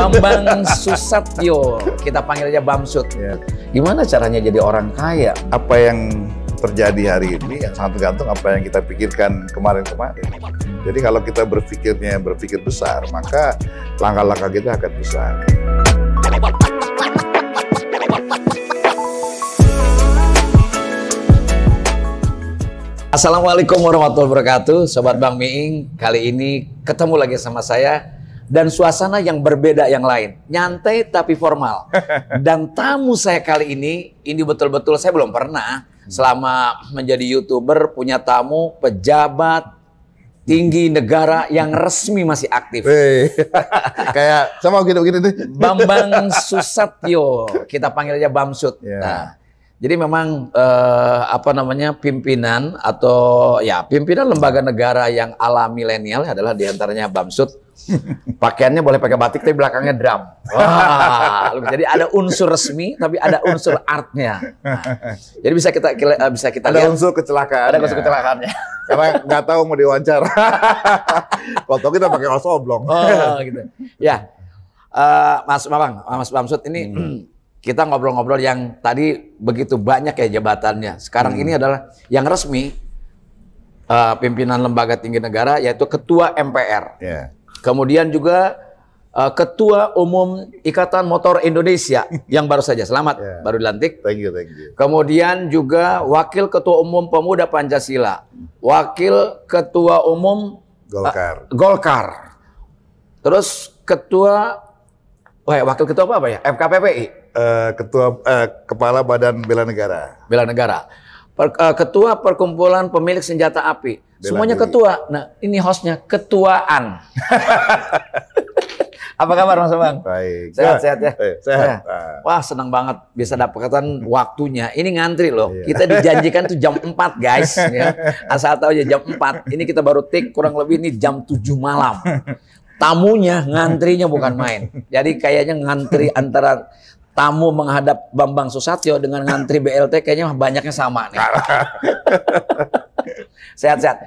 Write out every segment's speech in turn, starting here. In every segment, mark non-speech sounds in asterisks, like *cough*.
Bambang Susatyo, kita panggil aja Bamsud. Ya. Gimana caranya jadi orang kaya? Apa yang terjadi hari ini yang sangat tergantung apa yang kita pikirkan kemarin-kemarin. Jadi kalau kita berpikirnya berpikir besar, maka langkah-langkah kita akan besar. Assalamualaikum warahmatullahi wabarakatuh, Sobat Bang Miing. Kali ini ketemu lagi sama saya, dan suasana yang berbeda yang lain. Nyantai tapi formal. *laughs* Dan tamu saya kali ini, ini betul-betul saya belum pernah selama menjadi YouTuber punya tamu pejabat tinggi negara yang resmi masih aktif. *laughs* Kayak sama gitu-gitu deh. Bambang *laughs* Susatyo, kita panggil aja Bamsud. Yeah. Nah, jadi memang eh, apa namanya pimpinan atau ya pimpinan lembaga negara yang ala milenial adalah diantaranya Bamsud Pakaiannya boleh pakai batik tapi belakangnya drum. Wah, jadi ada unsur resmi tapi ada unsur artnya. Jadi bisa kita eh, bisa kita ada lihat. unsur kecelakaan. Ada unsur kecelakaannya. Karena nggak tahu mau diwawancara. Waktu kita pakai kaos oblong. Oh, gitu. Ya, uh, Mas Mamang, Mas Bamsud ini hmm. kita ngobrol-ngobrol yang tadi begitu banyak ya jabatannya. Sekarang hmm. ini adalah yang resmi uh, pimpinan lembaga tinggi negara yaitu Ketua MPR. Yeah Kemudian juga uh, Ketua Umum Ikatan Motor Indonesia *laughs* yang baru saja selamat yeah. baru dilantik. Thank you, thank you. Kemudian juga Wakil Ketua Umum Pemuda Pancasila, Wakil Ketua Umum eh, Golkar. Uh, Golkar. Terus Ketua Wah, oh ya, wakil ketua apa, apa ya? FKPPI. Uh, eh, ketua uh, kepala Badan Bela Negara. Bela Negara per, uh, ketua perkumpulan pemilik senjata api. Bela Semuanya diri. ketua. Nah, ini hostnya ketuaan. *laughs* Apa kabar Mas Bang? Baik. Sehat-sehat ya? Eh, sehat. Eh, ah. Wah, senang banget bisa dapatkan *laughs* waktunya. Ini ngantri loh. Iya. Kita dijanjikan tuh jam 4, guys. Ya. Asal tahu aja jam 4. Ini kita baru tik kurang lebih ini jam 7 malam. *laughs* Tamunya ngantrinya bukan main. Jadi kayaknya ngantri antara tamu menghadap Bambang Susatyo dengan ngantri BLT kayaknya banyaknya sama nih. *laughs* Sehat-sehat.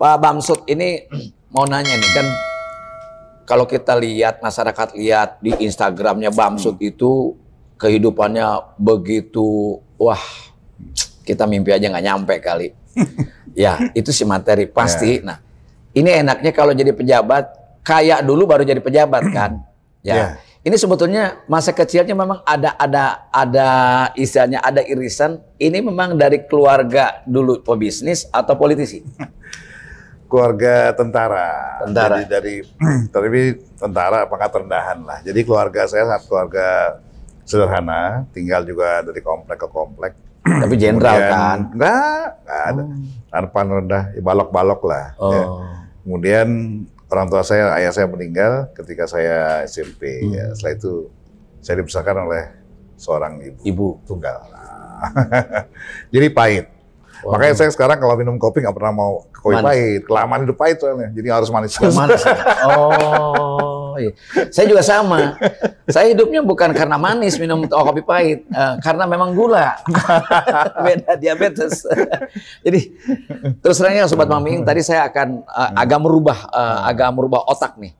Pak Bamsud ini mau nanya nih kan kalau kita lihat masyarakat lihat di Instagramnya Bamsud hmm. itu kehidupannya begitu wah kita mimpi aja nggak nyampe kali. *laughs* ya itu si materi pasti. Yeah. Nah ini enaknya kalau jadi pejabat kayak dulu baru jadi pejabat kan. Ya. Yeah. Ini sebetulnya masa kecilnya memang ada ada ada istilahnya ada irisan. Ini memang dari keluarga dulu pebisnis atau politisi. *laughs* keluarga tentara. Tentara. Jadi dari *clears throat* tapi tentara pangkat rendahan lah. Jadi keluarga saya saat keluarga sederhana, tinggal juga dari komplek ke komplek. *clears throat* Tapi jenderal kan? Enggak, enggak ada. Oh. Arpan rendah, ya, balok-balok lah. Ya. Oh. Ya. Kemudian orang tua saya, ayah saya meninggal ketika saya SMP. Ya. Hmm. Ya, setelah itu saya dibesarkan oleh seorang ibu, ibu. tunggal. *laughs* Jadi pahit. Wow. Makanya saya sekarang kalau minum kopi nggak pernah mau kopi manis. pahit. Kelamaan hidup pahit soalnya. Jadi harus manis. Manis. *laughs* oh. Oh, iya. Saya juga sama. Saya hidupnya bukan karena manis minum kopi pahit, uh, karena memang gula. *laughs* Beda diabetes. *laughs* Jadi terus terangnya sobat Maming, tadi saya akan uh, agak merubah uh, agak merubah otak nih.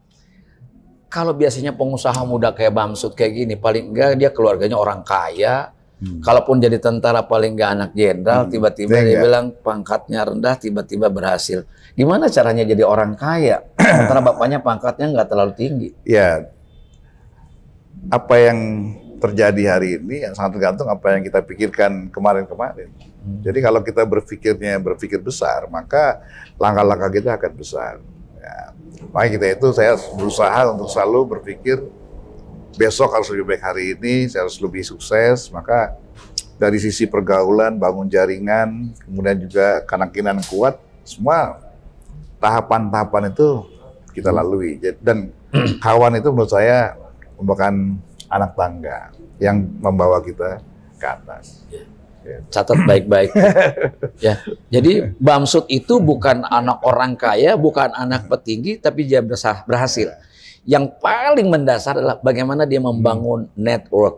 Kalau biasanya pengusaha muda kayak Bamsud kayak gini, paling enggak dia keluarganya orang kaya, Hmm. Kalaupun jadi tentara paling gak anak jenderal, hmm. tiba-tiba iya dia bilang pangkatnya rendah, tiba-tiba berhasil. Gimana caranya jadi orang kaya? Sementara *clears throat* bapaknya pangkatnya nggak terlalu tinggi. Ya, apa yang terjadi hari ini yang sangat tergantung apa yang kita pikirkan kemarin-kemarin. Hmm. Jadi kalau kita berpikirnya berpikir besar, maka langkah-langkah kita akan besar. Ya. Makanya kita itu saya berusaha untuk selalu berpikir besok harus lebih baik hari ini, saya harus lebih sukses, maka dari sisi pergaulan, bangun jaringan, kemudian juga kanak kuat, semua tahapan-tahapan itu kita lalui. Dan *clears throat* kawan itu menurut saya merupakan anak tangga yang membawa kita ke atas. Ya. Catat baik-baik. *laughs* ya. Jadi Bamsud itu bukan anak orang kaya, bukan anak petinggi, tapi dia berhasil. Ya. Yang paling mendasar adalah bagaimana dia membangun hmm. network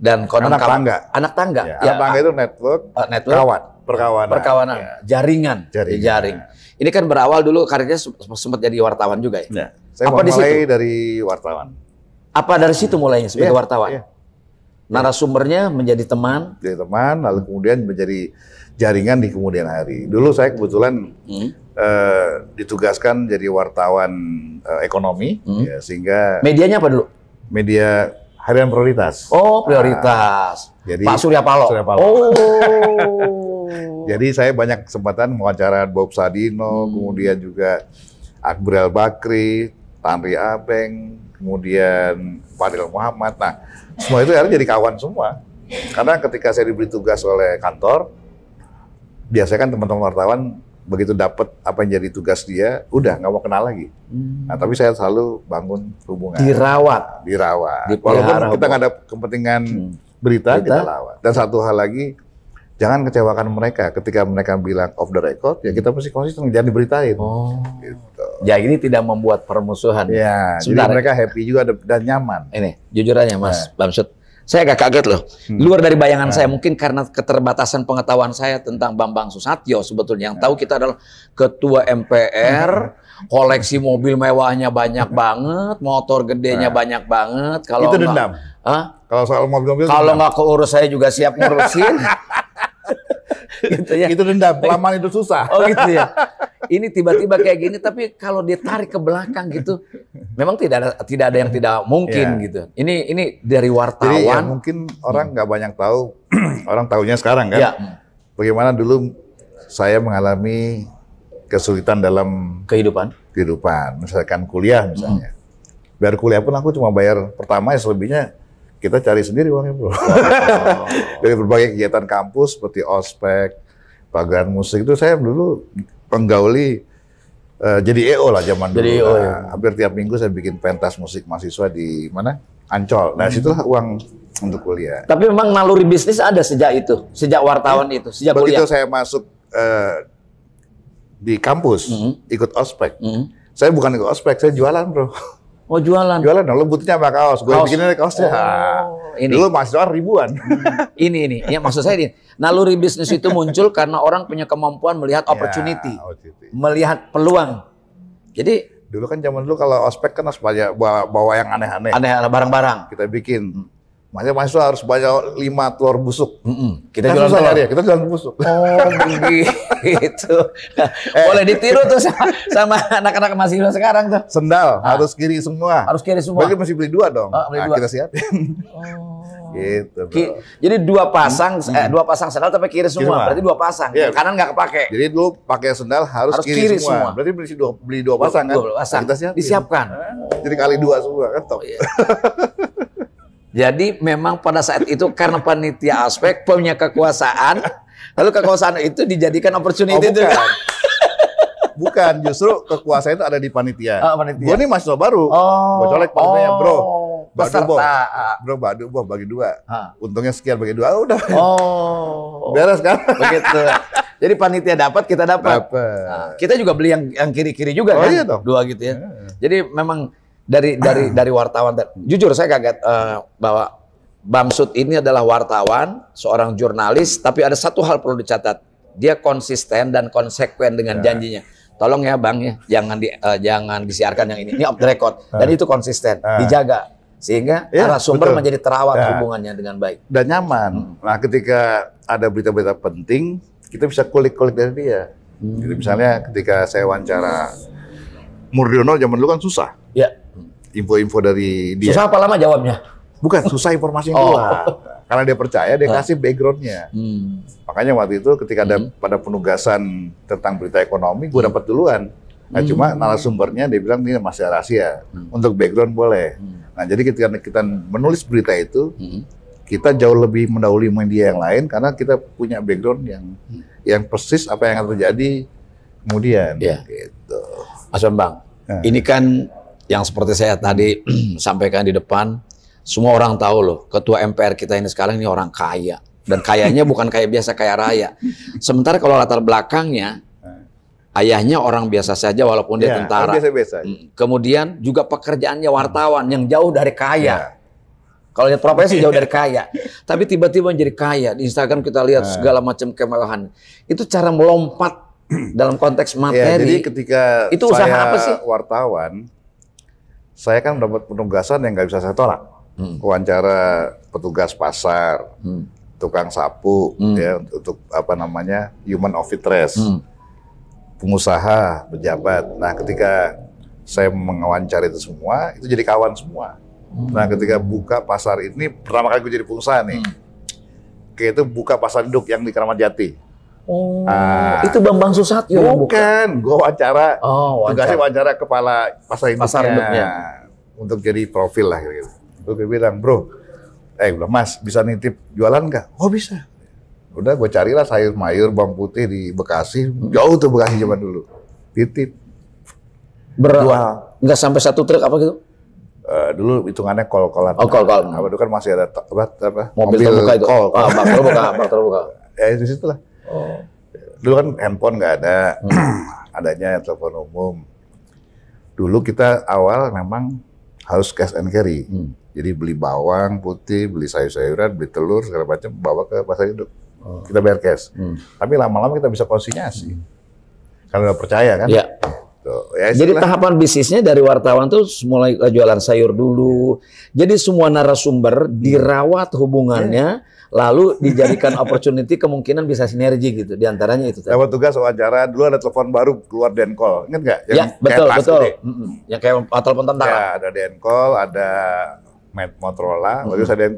dan konon anak kawan, tangga. Anak tangga. Ya, ya, anak tangga ah. itu network, uh, network kawan, perkawanan. Perkawanan, ya. jaringan, jaringan. jaring. Ini kan berawal dulu karirnya sempat jadi wartawan juga ya. ya. Saya Apa di mulai dari wartawan. Apa dari situ mulainya sebagai ya, wartawan? Ya. Narasumbernya menjadi teman, jadi teman, lalu kemudian menjadi jaringan di kemudian hari. Dulu saya kebetulan hmm Eh, ditugaskan jadi wartawan uh, ekonomi hmm. ya, sehingga medianya apa dulu? Media harian prioritas. Oh, nah, prioritas. nah, jadi Pak Surya Paloh. Surya Palo. Oh. *laughs* jadi saya banyak kesempatan mewawancara Bob Sadino, hmm. kemudian juga Akbar Bakri, Tanri Abeng, kemudian Fadil Muhammad. Nah, semua itu akhirnya jadi kawan semua. Karena ketika saya diberi tugas oleh kantor, biasanya kan teman-teman wartawan begitu dapat apa yang jadi tugas dia, udah nggak mau kenal lagi. Hmm. Nah, tapi saya selalu bangun hubungan. Dirawat. Dirawat. Dipelihara gitu. Walaupun kita nggak ada kepentingan hmm. berita, berita, kita lawat. Dan satu hal lagi, jangan kecewakan mereka ketika mereka bilang off the record, ya kita mesti konsisten, jangan diberitain. Oh. Gitu. Ya ini tidak membuat permusuhan. Ya, Sebentar. jadi mereka happy juga dan nyaman. Ini, jujur aja Mas nah. Bamsud, saya agak kaget loh. Hmm. Luar dari bayangan nah. saya mungkin karena keterbatasan pengetahuan saya tentang Bambang Susatyo sebetulnya yang tahu nah. kita adalah ketua MPR, *laughs* koleksi mobil mewahnya banyak banget, motor gedenya nah. banyak banget. Kalau itu dendam. Hah? Kalau soal mobil-mobil. Kalau nggak keurus saya juga siap ngurusin. *laughs* *laughs* gitu ya. Itu dendam, lama itu susah. Oh gitu ya. *laughs* Ini tiba-tiba kayak gini tapi kalau dia tarik ke belakang gitu memang tidak ada tidak ada yang tidak mungkin yeah. gitu. Ini ini dari wartawan. Jadi ya, mungkin orang nggak hmm. banyak tahu, *clears throat* orang tahunya sekarang kan. Yeah. Bagaimana dulu saya mengalami kesulitan dalam kehidupan. Kehidupan, misalkan kuliah misalnya. Hmm. Biar kuliah pun aku cuma bayar pertama ya selebihnya kita cari sendiri uangnya bro. Oh. *laughs* Dari berbagai kegiatan kampus seperti ospek, pagelaran musik itu saya dulu penggauli uh, jadi EO lah zaman dulu. Jadi e EO, nah, ya. Hampir tiap minggu saya bikin pentas musik mahasiswa di mana? Ancol. Nah, hmm. situlah uang untuk kuliah. Tapi memang naluri bisnis ada sejak itu, sejak wartawan ya. itu, sejak Begitu kuliah. saya masuk uh, di kampus, -hmm. ikut ospek. -hmm. Saya bukan ikut ospek, saya jualan, Bro. *laughs* Oh jualan. Jualan, lo butuhnya apa kaos? Gue bikinnya kaosnya. Oh, ah. ini. Dulu mahasiswa ribuan. Hmm. ini ini, ya maksud saya ini. Naluri bisnis itu muncul karena orang punya kemampuan melihat ya, opportunity, ya, opportunity. melihat peluang. Jadi dulu kan zaman dulu kalau ospek kan harus banyak bawa, yang aneh-aneh. Aneh barang-barang. Kita bikin. Hmm. Makanya mahasiswa harus banyak lima telur busuk. Mm -mm. Kita kita jualan telur. Ya, kita jualan busuk. Oh, begitu gitu. Eh. Boleh ditiru tuh sama anak-anak masih hidup sekarang tuh. Sendal ah. harus kiri semua. Harus kiri semua. Berarti mesti beli dua dong. Oh, beli nah, dua. Kita siapin. Oh. Gitu. jadi dua pasang hmm. eh, dua pasang sendal tapi kiri semua. Kiri Berarti dua pasang. Yeah. Kanan nggak kepake. Jadi lu pakai sendal harus, harus kiri, kiri semua. semua. Berarti beli dua beli dua pasang dua, kan? Dua pasang. Nah, kita siapin. Disiapkan. Oh. Jadi kali dua semua kan top. Yeah. Oh, iya. Jadi memang pada saat itu karena panitia aspek punya kekuasaan Lalu kekuasaan itu dijadikan opportunity oh, itu. *laughs* Bukan, justru kekuasaan itu ada di panitia. Oh, panitia. Gue ini mahasiswa baru. Oh. Gue colek panitianya, oh. bro. Badu boh. Bro, badu boh bagi dua. Ha. Untungnya sekian bagi dua. Oh, udah. Oh. Beres kan? Begitu. Jadi panitia dapat, kita dapat. dapat. Nah, kita juga beli yang yang kiri-kiri juga oh, kan? Iya dong. Dua gitu ya. Yeah. Jadi memang dari dari *clears throat* dari wartawan jujur saya kaget uh, bahwa Bamsud ini adalah wartawan, seorang jurnalis, tapi ada satu hal perlu dicatat. Dia konsisten dan konsekuen dengan ya. janjinya. Tolong ya Bang ya, jangan di, uh, jangan disiarkan yang ini. Ini off the record ya. dan itu konsisten, ya. dijaga sehingga ya, arah sumber betul. menjadi terawat ya. hubungannya dengan baik dan nyaman. Hmm. Nah, ketika ada berita-berita penting, kita bisa kulik-kulik dari dia. Hmm. Jadi misalnya ketika saya wawancara Murdiono zaman dulu kan susah. Ya. Info-info dari dia. Susah apa lama jawabnya? Bukan, susah informasi yang Oh. Karena dia percaya, dia ah. kasih backgroundnya. Hmm. Makanya waktu itu ketika ada hmm. pada penugasan tentang berita ekonomi, gue hmm. dapat duluan. Nah, hmm. cuma narasumbernya dia bilang ini masih rahasia. Hmm. Untuk background boleh. Hmm. Nah, jadi ketika kita menulis berita itu, kita jauh lebih mendahului media yang lain karena kita punya background yang yang persis apa yang akan terjadi kemudian. Ya. Gitu. Mas Bambang, nah. ini kan yang seperti saya tadi *clears throat* sampaikan di depan, semua orang tahu loh, ketua MPR kita ini sekarang ini orang kaya. Dan kayanya bukan kayak biasa, kaya raya. Sementara kalau latar belakangnya, ayahnya orang biasa saja walaupun dia ya, tentara. Biasa -biasa. Mm, kemudian juga pekerjaannya wartawan yang jauh dari kaya. Ya. Kalau lihat profesi jauh dari kaya, *laughs* tapi tiba-tiba menjadi kaya. Di Instagram kita lihat iya. segala macam kemewahan. Itu cara melompat *clears throat* dalam konteks iya, materi. Ya, jadi ketika itu usaha saya apa sih? wartawan, saya kan mendapat penugasan yang nggak bisa saya tolak hmm. wawancara petugas pasar, hmm. tukang sapu, hmm. ya untuk apa namanya human of interest, hmm. pengusaha, pejabat. Nah, ketika saya mengawancar itu semua, itu jadi kawan semua. Hmm. Nah, ketika buka pasar ini pertama kali gue jadi pengusaha nih. Hmm. Kayak itu buka pasar induk yang di Keramat Jati. Oh, ah, itu Bambang Susatyo bukan. bukan. Gue wawancara, oh, wawancara. tugasnya wawancara kepala pasar Pasar induknya. Untuk jadi profil lah gitu. Terus gue bilang, bro, eh udah mas bisa nitip jualan nggak? Oh bisa. Udah gue carilah sayur mayur bawang putih di Bekasi, jauh tuh Bekasi zaman dulu. Titip. Berapa? Nggak sampai satu truk apa gitu? Uh, dulu hitungannya kol-kolan. Oh, kol-kol. Apa dulu kan masih ada apa, apa mobil, mobil terbuka itu. Kol, kol. Ah, bak terbuka, terbuka. *laughs* ya di situ lah. Oh. Dulu kan handphone nggak ada, hmm. *clears throat* adanya telepon umum. Dulu kita awal memang harus cash and carry. Hmm. Jadi beli bawang putih, beli sayur-sayuran, beli telur segala macam bawa ke pasar induk. Oh. Kita bayar cash. Hmm. Tapi lama-lama kita bisa konsinyasi. Hmm. Karena percaya kan? Ya. Tuh, ya Jadi tahapan bisnisnya dari wartawan tuh mulai jualan sayur dulu. Ya. Jadi semua narasumber dirawat hubungannya. Ya lalu dijadikan opportunity kemungkinan bisa sinergi gitu diantaranya itu tadi. tugas wawancara acara dulu ada telepon baru keluar Denkol, inget ingat nggak? Ya betul betul. Mm hmm Yang kayak telepon tentara. Ya ada Denkol, ada Motorola, mm -hmm. ada den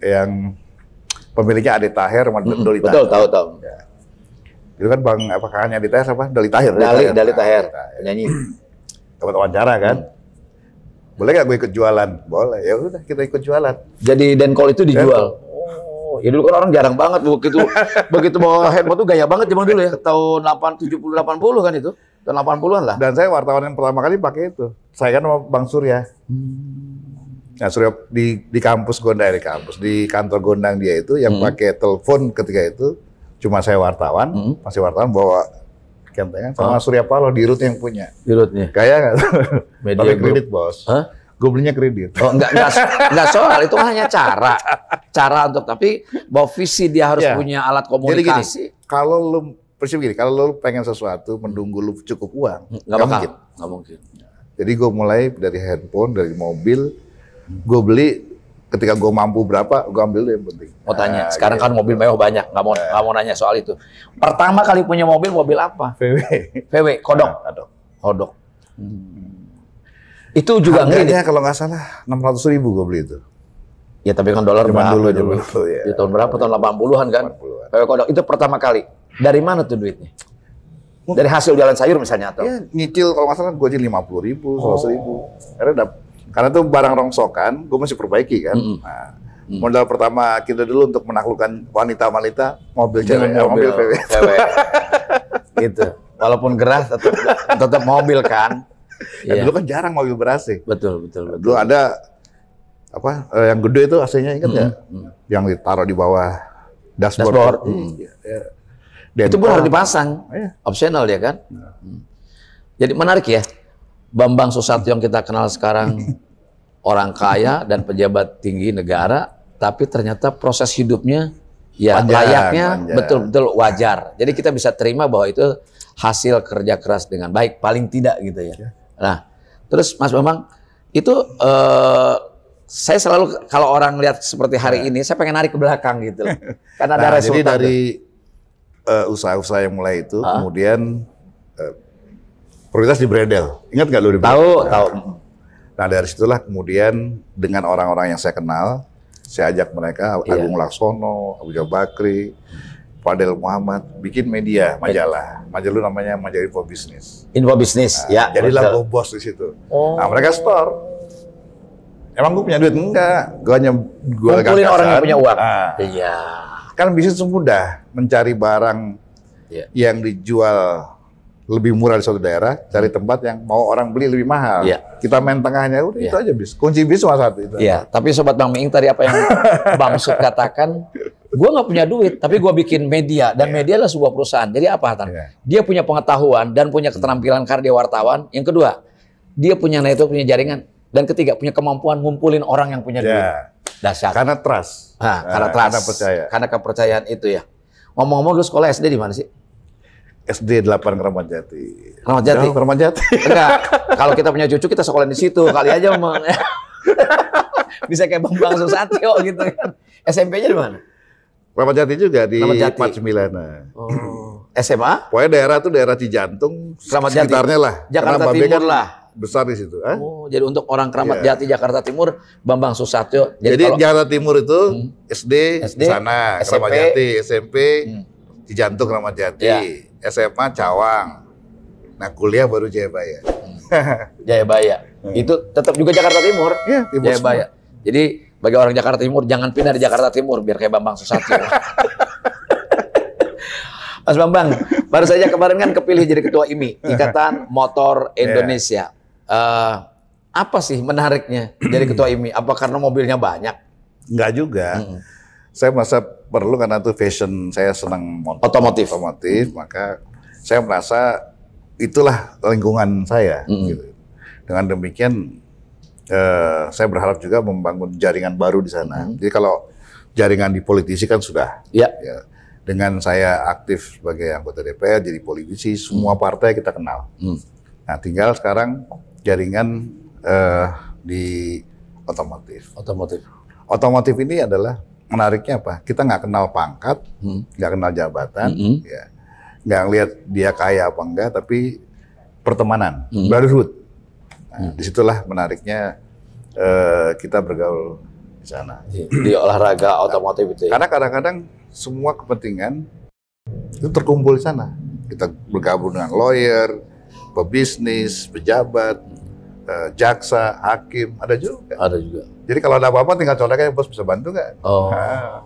yang pemiliknya Adi Tahir, mm -hmm. Doli Tahir. Betul tahu tahu. Ya. Itu kan bang apa kakaknya Adi Tahir apa? Doli Tahir. Dali Dali Tahir Nyanyi. *clears throat* Dapat wawancara kan? Mm boleh gak gue ikut jualan? Boleh, ya udah kita ikut jualan. Jadi Denkol itu dijual? ya dulu kan orang jarang banget begitu *laughs* begitu mau handphone tuh gaya banget zaman dulu ya. Tahun 8 70 80 kan itu. Tahun 80-an lah. Dan saya wartawan yang pertama kali pakai itu. Saya kan sama Bang Surya. Hmm. Nah, Surya di di kampus Gondang eh, di kampus di kantor Gondang dia itu yang hmm. pakai telepon ketika itu cuma saya wartawan, hmm. masih wartawan bawa kenteng sama oh. Surya Paloh di Rut yang punya. Di Rutnya. Kayak enggak? *laughs* Media kredit, Bos. Hah? gue belinya kredit. Oh, enggak, enggak, enggak soal, itu hanya cara. Cara untuk, tapi bahwa visi dia harus yeah. punya alat komunikasi. Jadi gini, kalau lu, prinsip gini, kalau lu pengen sesuatu, menunggu lu cukup uang, enggak mungkin. Enggak mungkin. Jadi gue mulai dari handphone, dari mobil, gue beli ketika gue mampu berapa, gue ambil yang penting. Mau tanya, nah, sekarang gitu. kan mobil mewah banyak, nggak mau nggak mau nanya soal itu. Pertama kali punya mobil, mobil apa? VW. VW, kodok. Nah, kodok. Kodok. Hmm itu juga ngeri. ini. kalau nggak salah 600 ribu gue beli itu. Ya tapi kan dolar berapa dulu, dulu, dulu ya. Di tahun berapa? Tahun 80-an kan? 80 Itu pertama kali. Dari mana tuh duitnya? Dari hasil jalan sayur misalnya atau? Ya, nyicil kalau nggak salah gue aja 50 ribu, 100 oh. ribu. Karena, karena tuh barang rongsokan, gue masih perbaiki kan. Nah, mm -hmm. nah, Hmm. Modal pertama kita dulu untuk menaklukkan wanita-wanita mobil cewek, mobil, mobil PW. *laughs* gitu. Walaupun gerah tetap, tetap mobil kan ya. dulu kan jarang mobil ber-AC. Betul, betul, betul. Dulu ada apa eh, yang gede itu AC-nya ingat nggak? -hmm. Yang ditaruh di bawah dashboard. dashboard. Iya. Mm. iya. Dan itu pun harus dipasang. Ya. Optional ya kan? Hmm. Jadi menarik ya. Bambang Susatyo yang kita kenal sekarang *laughs* orang kaya dan pejabat tinggi negara, tapi ternyata proses hidupnya ya panjang, layaknya betul-betul wajar. Jadi kita bisa terima bahwa itu hasil kerja keras dengan baik paling tidak gitu ya. Iya. Nah, terus Mas Bambang itu uh, saya selalu kalau orang lihat seperti hari nah. ini, saya pengen narik ke belakang gitu *laughs* Karena ada nah, resultat. Jadi dari eh, usaha-usaha yang mulai itu, uh? kemudian uh, prioritas di Bredel. Ingat nggak lu di Bredel? Tahu, nah, tahu. Nah dari situlah kemudian dengan orang-orang yang saya kenal, saya ajak mereka, iya. Agung yeah. Laksono, Abu Bakri, hmm Fadel Muhammad bikin media majalah. Majalah namanya majalah info bisnis. Info bisnis, nah, ya. Jadilah gue bos di situ. Oh. Nah, mereka store. Emang gue punya duit enggak? Gue hanya gue kumpulin orang yang kan. punya uang. Nah, iya. Kan bisnis mudah mencari barang ya. yang dijual lebih murah di suatu daerah, cari hmm. tempat yang mau orang beli lebih mahal. Ya. Kita main tengahnya udah ya. itu aja bis. Kunci bis cuma satu itu. Iya, tapi sobat Bang Ming tadi apa yang *laughs* Bang Sud katakan gue nggak punya duit, tapi gue bikin media dan yeah. media adalah sebuah perusahaan. Jadi apa, Tan? Yeah. Dia punya pengetahuan dan punya hmm. keterampilan karena dia wartawan. Yang kedua, dia punya network, punya jaringan, dan ketiga punya kemampuan ngumpulin orang yang punya yeah. duit. Iya. dasar. Karena trust. Nah, karena trust. Karena percaya. Karena kepercayaan itu ya. Ngomong-ngomong, lu sekolah SD di mana sih? SD 8 Ramadjati. Jati? Jauh, Jati. Enggak. *laughs* Kalau kita punya cucu kita sekolah di situ. Kali aja memang *laughs* bisa kayak Bang Bang Susatyo gitu kan. SMP-nya di mana? Ramat Jati juga di Jati. Oh. SMA? *clears throat* Pokoknya daerah tuh daerah Cijantung, Kramat Jati. sekitarnya lah. Jakarta Karena Timur kan lah. Besar di situ. Eh? Oh, jadi untuk orang Keramat yeah. Jati Jakarta Timur, Bambang Susatyo. Jadi, jadi kalau, Jakarta Timur itu hmm. SD, SD sana, SMP, Jati, SMP hmm. Cijantung Keramat Jati, yeah. SMA Cawang. Nah kuliah baru Jayabaya. Hmm. Jayabaya. Hmm. *laughs* Itu tetap juga Jakarta Timur. Yeah, timur Jayabaya. Jadi bagi orang Jakarta Timur, jangan pindah di Jakarta Timur biar kayak Bambang Susatyo. *laughs* Mas Bambang, baru saja kemarin kan kepilih jadi ketua IMI, Ikatan Motor *laughs* iya. Indonesia. Yeah. Uh, apa sih menariknya jadi ketua IMI? Apa karena mobilnya banyak? Enggak juga. Hmm. Saya merasa perlu karena itu fashion saya senang motor, otomotif. Otomotif, hmm. maka saya merasa itulah lingkungan saya. Hmm. Gitu. Dengan demikian eh, saya berharap juga membangun jaringan baru di sana. Hmm. Jadi kalau jaringan di politisi kan sudah. Ya. ya. Dengan saya aktif sebagai anggota DPR, jadi politisi, semua hmm. partai kita kenal. Hmm. Nah, tinggal sekarang jaringan uh, di otomotif. Otomotif. Otomotif ini adalah menariknya apa? Kita nggak kenal pangkat, hmm. nggak hmm. kenal jabatan, hmm. ya nggak lihat dia kaya apa enggak, tapi pertemanan, hmm. brotherhood. Nah, hmm. Disitulah menariknya uh, kita bergaul di sana. Iya, di, olahraga otomotif itu ya? Karena kadang-kadang semua kepentingan itu terkumpul di sana. Kita bergabung dengan lawyer, pebisnis, pejabat, eh, jaksa, hakim, ada juga. Ada juga. Jadi kalau ada apa-apa tinggal colek aja bos bisa bantu nggak? Oh. Nah.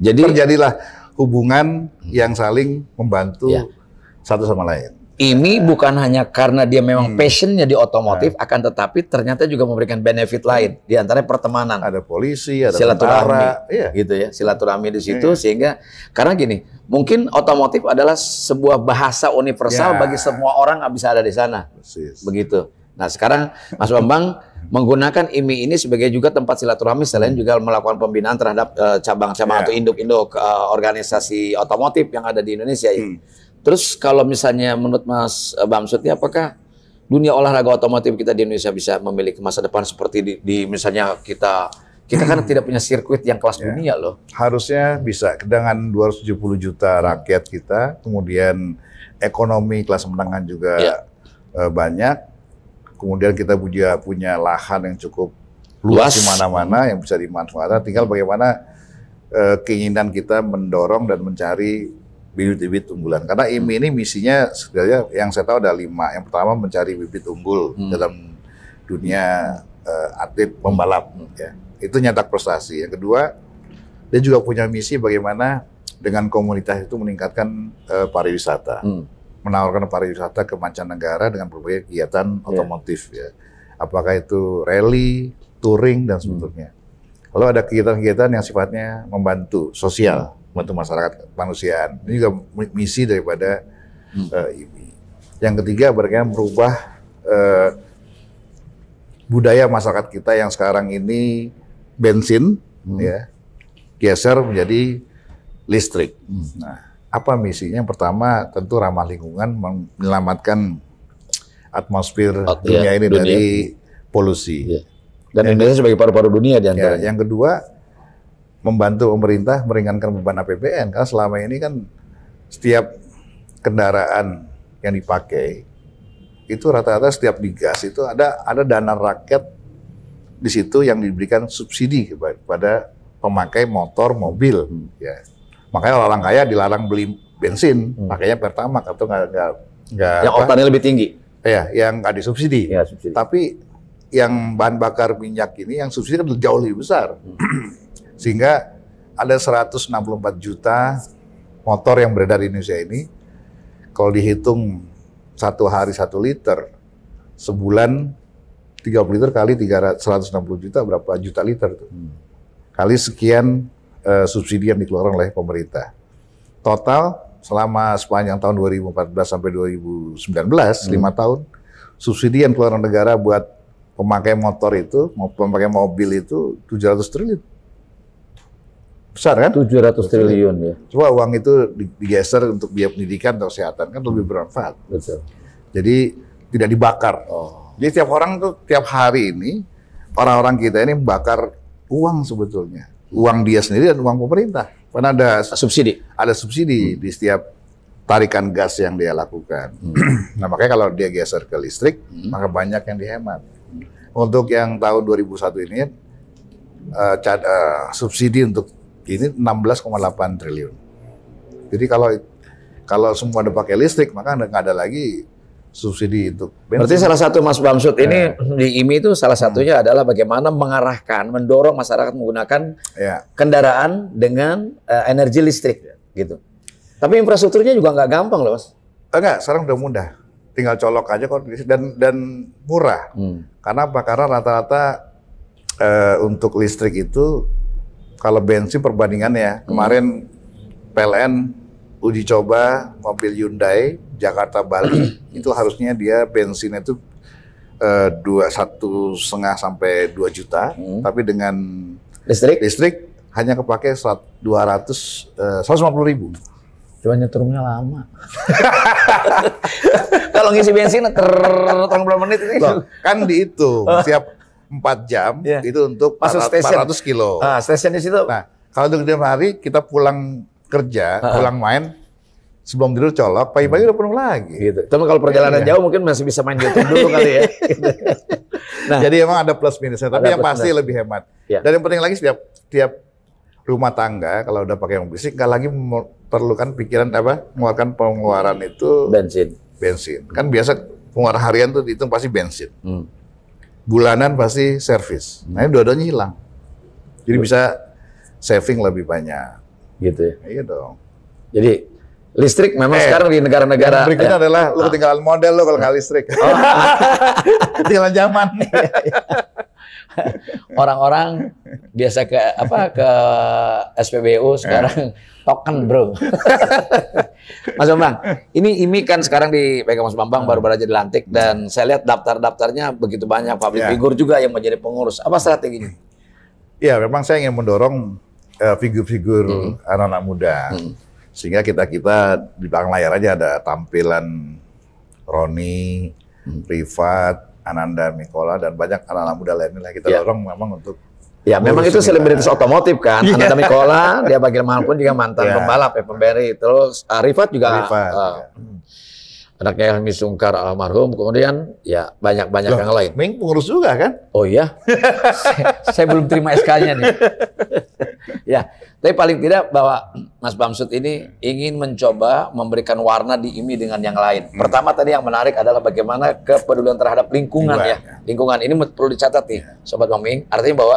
Jadi terjadilah hubungan hmm. yang saling membantu ya. satu sama lain ini bukan hanya karena dia memang hmm. passionnya di otomotif, nah. akan tetapi ternyata juga memberikan benefit lain. Hmm. Di antara pertemanan, ada polisi, ada silaturahmi, iya. gitu ya, silaturahmi di situ iya, iya. sehingga karena gini, mungkin otomotif adalah sebuah bahasa universal yeah. bagi semua orang yang bisa ada di sana, Persis. begitu. Nah sekarang Mas Bambang menggunakan IMI ini sebagai juga tempat silaturahmi selain hmm. juga melakukan pembinaan terhadap cabang-cabang eh, uh, yeah. atau induk-induk uh, organisasi otomotif yang ada di Indonesia. Ya. Hmm. Terus kalau misalnya menurut Mas eh, Bamsud ini ya, apakah dunia olahraga otomotif kita di Indonesia bisa memiliki masa depan seperti di, di misalnya kita kita kan *clears throat* tidak punya sirkuit yang kelas ya. dunia loh. Harusnya bisa dengan 270 juta rakyat kita, kemudian ekonomi kelas menengah juga ya. Eh, banyak, kemudian kita punya punya lahan yang cukup luas, luas. di mana-mana yang bisa dimanfaatkan. Tinggal bagaimana eh, keinginan kita mendorong dan mencari bibit-bibit unggulan. Karena IMI hmm. ini misinya sebenarnya yang saya tahu ada lima. Yang pertama mencari bibit unggul hmm. dalam dunia uh, atlet pembalap. Ya. Itu nyetak prestasi. Yang kedua, dia juga punya misi bagaimana dengan komunitas itu meningkatkan uh, pariwisata. Hmm. Menawarkan pariwisata ke mancanegara dengan berbagai kegiatan yeah. otomotif. Ya. Apakah itu rally, touring, dan sebagainya. Hmm. Lalu ada kegiatan-kegiatan yang sifatnya membantu, sosial. Hmm membantu masyarakat manusia Ini juga misi daripada hmm. uh, Yang ketiga berkaitan merubah uh, budaya masyarakat kita yang sekarang ini bensin hmm. ya geser menjadi listrik. Hmm. Nah, apa misinya? Yang pertama tentu ramah lingkungan, menyelamatkan atmosfer At, dunia ya, ini dunia. dari polusi. Ya. Dan Indonesia sebagai paru-paru dunia di antara. Ya, yang kedua membantu pemerintah meringankan beban APBN karena selama ini kan setiap kendaraan yang dipakai itu rata-rata setiap digas itu ada ada dana rakyat di situ yang diberikan subsidi kepada pemakai motor mobil hmm. ya makanya orang kaya dilarang beli bensin hmm. makanya pertamax atau nggak nggak yang oktannya lebih tinggi ya yang nggak disubsidi ya, subsidi. tapi yang bahan bakar minyak ini yang subsidi kan jauh lebih besar hmm. Sehingga ada 164 juta motor yang beredar di Indonesia ini. Kalau dihitung satu hari satu liter, sebulan 30 liter kali 360 juta berapa juta liter tuh. Hmm. Kali sekian uh, subsidi yang dikeluarkan oleh pemerintah. Total selama sepanjang tahun 2014 sampai 2019, hmm. 5 tahun, subsidi yang keluaran negara buat pemakai motor itu, pemakai mobil itu 700 triliun besar kan? 700 triliun ya. Coba uang itu digeser untuk biaya pendidikan atau kesehatan kan lebih bermanfaat. Betul. Jadi tidak dibakar. Oh. Jadi tiap orang tuh tiap hari ini orang-orang kita ini bakar uang sebetulnya. Uang dia sendiri dan uang pemerintah. Karena ada subsidi. Ada subsidi hmm. di setiap tarikan gas yang dia lakukan. Hmm. *clears throat* nah, makanya kalau dia geser ke listrik, hmm. maka banyak yang dihemat. Untuk yang tahun 2001 ini uh, eh, cad, uh, eh, subsidi untuk ini 16,8 triliun. Jadi kalau kalau semua ada pakai listrik maka nggak ada lagi subsidi itu. Bensin. Berarti salah satu Mas Bamsud ini ya. di IMI itu salah hmm. satunya hmm. adalah bagaimana mengarahkan, mendorong masyarakat menggunakan ya. kendaraan dengan uh, energi listrik gitu. Tapi infrastrukturnya juga nggak gampang loh Mas. Enggak, sekarang udah mudah. Tinggal colok aja kok dan dan murah. Hmm. Karena apa? Karena rata-rata uh, untuk listrik itu kalau bensin perbandingannya, hmm. kemarin PLN uji coba mobil Hyundai Jakarta Bali hmm. itu harusnya dia bensinnya itu eh, dua satu setengah sampai 2 juta, hmm. tapi dengan listrik listrik hanya kepake 200 eh, lima 150 ribu. Cuma nyetrumnya lama. *laughs* Kalau ngisi bensin ter tolong berapa menit ini? Loh, kan dihitung. Oh. Siap empat jam yeah. itu untuk Masuk stasiun. station. kilo. Ah, stasiun di situ. Nah, kalau untuk jam hari kita pulang kerja, uh-huh. pulang main sebelum tidur colok, pagi-pagi hmm. udah penuh lagi. Gitu. Tapi kalau perjalanan yeah, jauh mungkin masih bisa main YouTube dulu kali ya. *laughs* Nah, jadi emang ada plus minusnya, tapi yang pasti lebih hemat. Yeah. Dan yang penting lagi setiap tiap rumah tangga kalau udah pakai mobil berisik nggak lagi memerlukan pikiran apa mengeluarkan pengeluaran itu bensin. Bensin. Kan biasa pengeluaran harian tuh dihitung pasti bensin. Hmm bulanan pasti servis. Nah, ini dua-duanya hilang. Jadi bisa saving lebih banyak. Gitu ya. Iya dong. Jadi listrik memang eh, sekarang di negara-negara yang berikutnya ya. adalah lo ah. ketinggalan model lo kalau nggak listrik. Oh. *laughs* ketinggalan zaman. *laughs* Iya, iya. *laughs* orang-orang biasa ke apa ke SPBU eh. sekarang token bro. *laughs* Mas Bambang, ini IMI kan sekarang di PK Mas Bambang eh. baru baru aja dilantik dan saya lihat daftar-daftarnya begitu banyak public ya. figure juga yang menjadi pengurus. Apa strateginya? Ya memang saya ingin mendorong uh, figur-figur hmm. anak-anak muda. Hmm. Sehingga kita-kita di belakang layar aja ada tampilan Roni, hmm. Rifat, Ananda Mikola dan banyak anak-anak muda lainnya kita yeah. dorong memang untuk Ya, memang itu selebritis otomotif kan. Yeah. Ananda Mikola, dia bagaimanapun juga mantan yeah. pembalap ya, pemberi. Terus uh, juga Rifat, uh, eh, yeah anaknya Helmi Sungkar almarhum, kemudian ya banyak-banyak yang lain. Ming pengurus juga kan? Oh iya, saya, saya belum terima SK-nya nih. *laughs* ya, tapi paling tidak bahwa Mas Bamsud ini ingin mencoba memberikan warna di IMI dengan yang lain. Hmm. Pertama tadi yang menarik adalah bagaimana kepedulian terhadap lingkungan Dua, ya. ya. Lingkungan ini perlu dicatat nih, ya. Sobat Ming. Artinya bahwa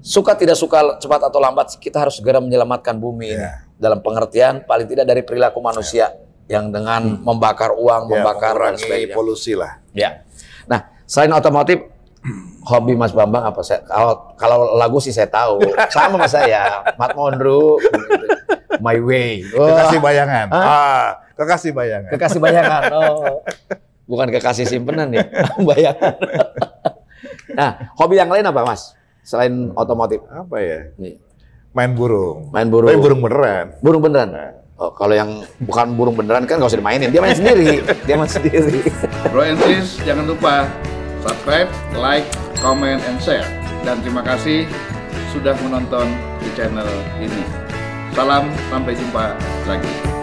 suka tidak suka cepat atau lambat kita harus segera menyelamatkan bumi ya. ini dalam pengertian paling tidak dari perilaku manusia ya yang dengan hmm. membakar uang, ya, membakar dan sebagainya. polusi lah. Ya. Nah, selain otomotif, hobi Mas Bambang apa? Saya, kalau, kalau lagu sih saya tahu. *laughs* Sama sama saya, Mat Mondru, My Way. Oh. Kekasih bayangan. Hah? Ah, kekasih bayangan. Kekasih bayangan. Oh. Bukan kekasih simpenan ya, *laughs* bayangan. nah, hobi yang lain apa, Mas? Selain otomotif. Apa ya? Nih. Main burung. Main burung. Main burung beneran. Burung beneran. Nah. Oh, kalau yang bukan burung beneran kan gak usah dimainin, dia main sendiri. dia main sendiri. Bro and sis, jangan lupa subscribe, like, comment, and share. Dan terima kasih sudah menonton di channel ini. Salam, sampai jumpa lagi.